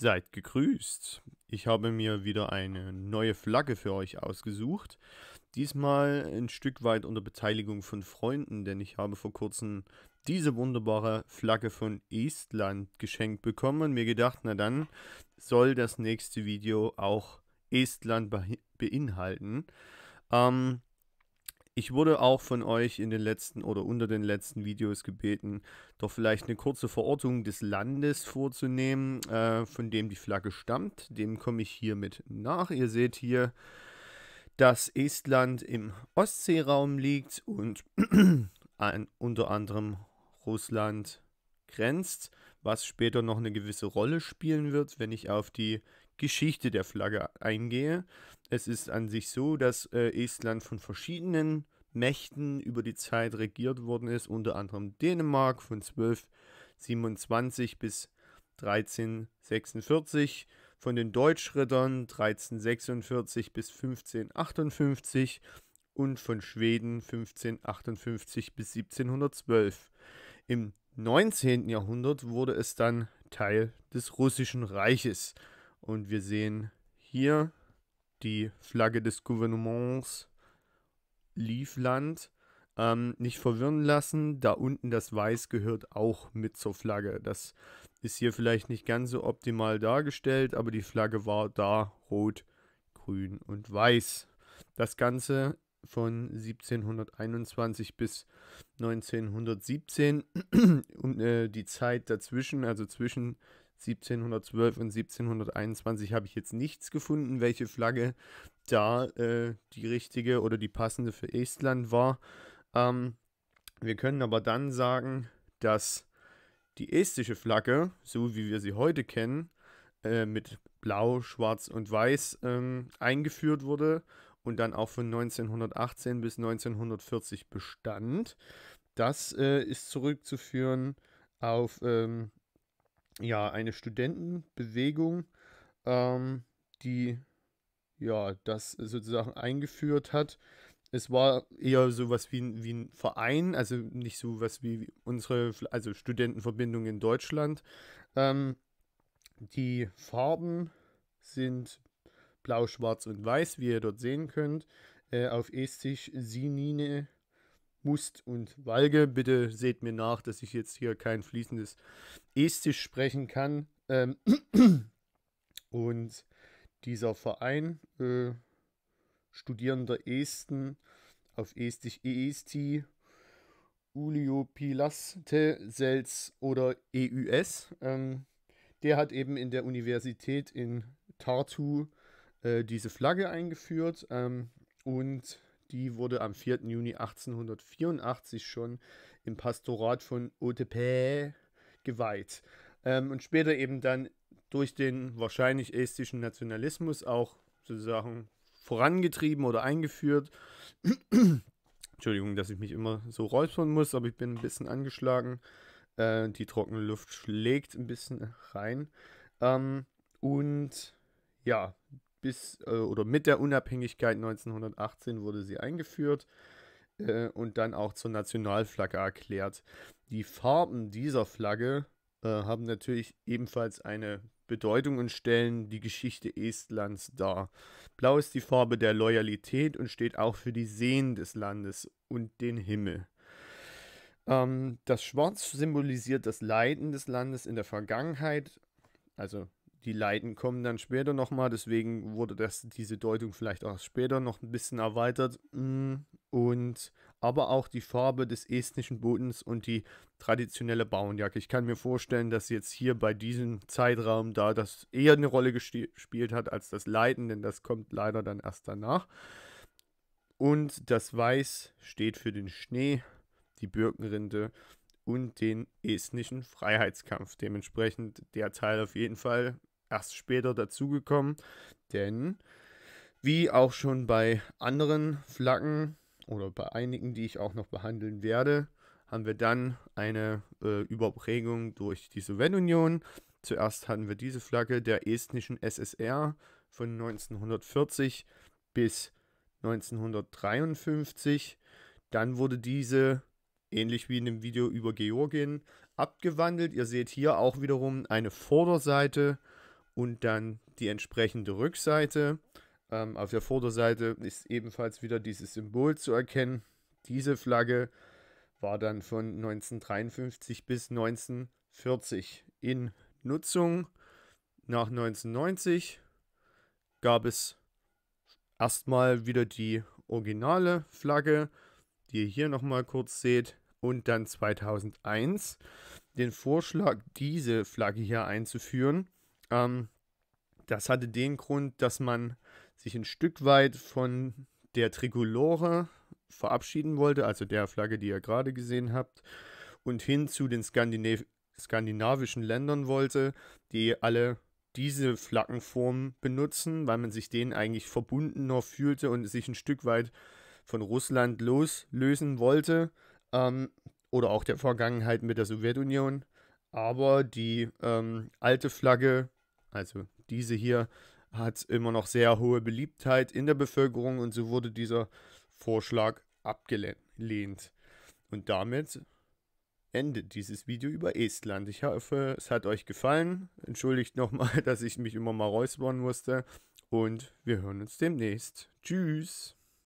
Seid gegrüßt. Ich habe mir wieder eine neue Flagge für euch ausgesucht. Diesmal ein Stück weit unter Beteiligung von Freunden, denn ich habe vor kurzem diese wunderbare Flagge von Estland geschenkt bekommen und mir gedacht, na dann soll das nächste Video auch Estland beinhalten. Ähm, ich wurde auch von euch in den letzten oder unter den letzten Videos gebeten, doch vielleicht eine kurze Verortung des Landes vorzunehmen, äh, von dem die Flagge stammt. Dem komme ich hiermit nach. Ihr seht hier, dass Estland im Ostseeraum liegt und an, unter anderem Russland grenzt, was später noch eine gewisse Rolle spielen wird, wenn ich auf die Geschichte der Flagge eingehe. Es ist an sich so, dass äh, Estland von verschiedenen Mächten über die Zeit regiert worden ist, unter anderem Dänemark von 1227 bis 1346, von den Deutschrittern 1346 bis 1558 und von Schweden 1558 bis 1712. Im 19. Jahrhundert wurde es dann Teil des Russischen Reiches und wir sehen hier die Flagge des Gouvernements Livland ähm, nicht verwirren lassen. Da unten das Weiß gehört auch mit zur Flagge. Das ist hier vielleicht nicht ganz so optimal dargestellt, aber die Flagge war da rot, grün und weiß. Das Ganze von 1721 bis 1917 und äh, die Zeit dazwischen, also zwischen 1712 und 1721 habe ich jetzt nichts gefunden, welche Flagge da äh, die richtige oder die passende für Estland war. Ähm, wir können aber dann sagen, dass die estische Flagge, so wie wir sie heute kennen, äh, mit Blau, Schwarz und Weiß ähm, eingeführt wurde und dann auch von 1918 bis 1940 bestand. Das äh, ist zurückzuführen auf ähm, ja, eine Studentenbewegung, ähm, die ja, das sozusagen eingeführt hat. Es war eher sowas wie, wie ein Verein, also nicht so was wie unsere also Studentenverbindung in Deutschland. Ähm, die Farben sind blau, schwarz und weiß, wie ihr dort sehen könnt. Äh, auf Estisch Sinine, Must und Walge. Bitte seht mir nach, dass ich jetzt hier kein fließendes Estisch sprechen kann. Ähm und dieser Verein äh, Studierender Esten auf Estisch EST, Uliopilaste Sels oder EUS. Ähm, der hat eben in der Universität in Tartu äh, diese Flagge eingeführt ähm, und die wurde am 4. Juni 1884 schon im Pastorat von Otepää geweiht ähm, und später eben dann durch den wahrscheinlich estischen Nationalismus auch sozusagen vorangetrieben oder eingeführt. Entschuldigung, dass ich mich immer so räuspern muss, aber ich bin ein bisschen angeschlagen. Äh, die trockene Luft schlägt ein bisschen rein. Ähm, und ja, bis äh, oder mit der Unabhängigkeit 1918 wurde sie eingeführt äh, und dann auch zur Nationalflagge erklärt. Die Farben dieser Flagge äh, haben natürlich ebenfalls eine Bedeutung und stellen die Geschichte Estlands dar. Blau ist die Farbe der Loyalität und steht auch für die Seen des Landes und den Himmel. Ähm, das Schwarz symbolisiert das Leiden des Landes in der Vergangenheit, also die Leiden kommen dann später nochmal, deswegen wurde das, diese Deutung vielleicht auch später noch ein bisschen erweitert. Mm, und aber auch die Farbe des estnischen Bodens und die traditionelle Bauernjacke. Ich kann mir vorstellen, dass jetzt hier bei diesem Zeitraum da das eher eine Rolle gespielt hat als das Leiden, denn das kommt leider dann erst danach. Und das Weiß steht für den Schnee, die Birkenrinde und den estnischen Freiheitskampf. Dementsprechend der Teil auf jeden Fall erst später dazugekommen, denn wie auch schon bei anderen Flaggen oder bei einigen, die ich auch noch behandeln werde, haben wir dann eine äh, Überprägung durch die Sowjetunion. Zuerst hatten wir diese Flagge der estnischen SSR von 1940 bis 1953. Dann wurde diese, ähnlich wie in dem Video über Georgien, abgewandelt. Ihr seht hier auch wiederum eine Vorderseite und dann die entsprechende Rückseite. Ähm, auf der Vorderseite ist ebenfalls wieder dieses Symbol zu erkennen. Diese Flagge war dann von 1953 bis 1940 in Nutzung. Nach 1990 gab es erstmal wieder die originale Flagge, die ihr hier nochmal kurz seht, und dann 2001 den Vorschlag, diese Flagge hier einzuführen. Ähm, das hatte den Grund, dass man sich ein Stück weit von der Trikolore verabschieden wollte, also der Flagge, die ihr gerade gesehen habt, und hin zu den Skandinav skandinavischen Ländern wollte, die alle diese Flaggenform benutzen, weil man sich denen eigentlich verbundener fühlte und sich ein Stück weit von Russland loslösen wollte ähm, oder auch der Vergangenheit mit der Sowjetunion. Aber die ähm, alte Flagge also diese hier, hat immer noch sehr hohe Beliebtheit in der Bevölkerung und so wurde dieser Vorschlag abgelehnt. Und damit endet dieses Video über Estland. Ich hoffe, es hat euch gefallen. Entschuldigt nochmal, dass ich mich immer mal räuspern musste. Und wir hören uns demnächst. Tschüss.